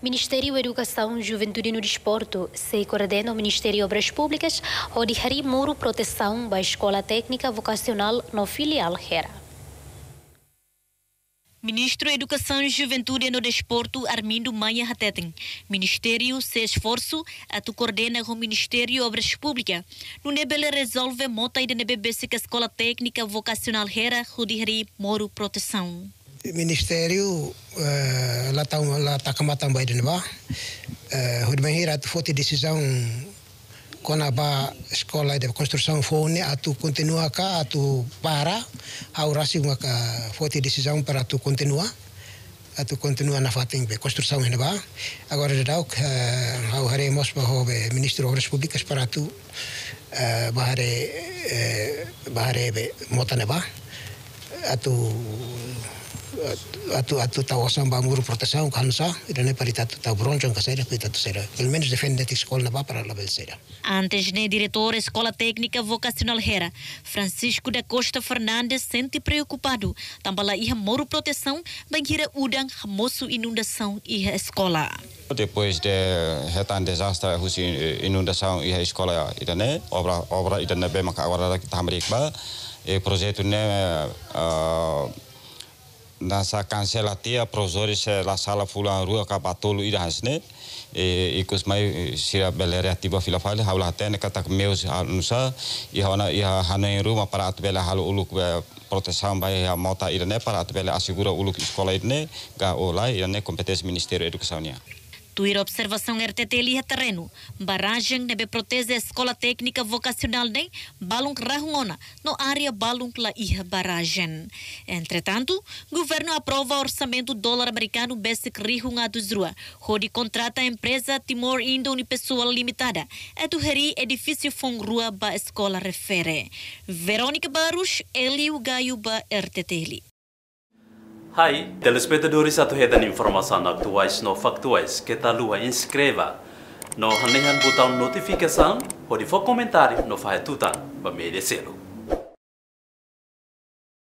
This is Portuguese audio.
Ministério Educação, Juventude no Desporto se coordena o Ministério Obras Públicas o de Hari Muro Proteção da Escola Técnica Vocacional no filial Hera. Ministro Educação, Juventude no Desporto, Armindo Maia Hateten. Ministério, se esforço, tu coordena o Ministério Obras Públicas. No Nebele resolve mota e de NBBC que Escola Técnica Vocacional Hera, Rudihri Moro Proteção ministerie uh, lata tá lata tá a mbai eh, den ba uh, hudben hira tu foti decisão kona a escola de construção fone a tu continua cá a tu para a urasi uma decisão para tu continua a tu continua na fating de construção hen agora de dauk que eh, au hare mos ba hobe ministro obras públicas para tu uh, eh, bahare uh, bahare a tu atu atu tau osam ba muru proteção cansa e parita tu tau broncho caseira cuida tu será pelo menos defende a escola na para la belceira antes né diretor escola técnica vocacional Hera Francisco da Costa Fernandes sente preocupado tambala ia moro proteção bangira udang moço inundação e escola depois de retan desastre husi inundação e e da ne obra obra ne bem agora da americana e projeto né uh, nasa kansela tia prozori se la sala fula rua ka batolu ira hasne e ikus e mai e, sira belere tiba fila fale haula tene kata meus anusa ha i hana i hana in ruma para atu bela halu uluk be protesam bai e ha mota ira ne para atu bela asigura uluk skola ne ga olai ira ne kompetens ministeru edukasaunia Tuir observação RTT Liha Terreno, barragem nebe protege Escola Técnica Vocacional nem Balung Rahungona, no área Balung La Iha Barragem. Entretanto, governo aprova orçamento dólar americano basic Rihunga dos Rua, onde contrata a empresa Timor Indo Unipessoal Limitada, a do edifício Fongrua ba Escola Refere. Verônica Barros, Elio Gaiuba, RTT Hai, telespectadores atuhetan informasan aktuais no factuais que talua inscreva no hanehan botão notificação ou de comentário no fahetutan para merecê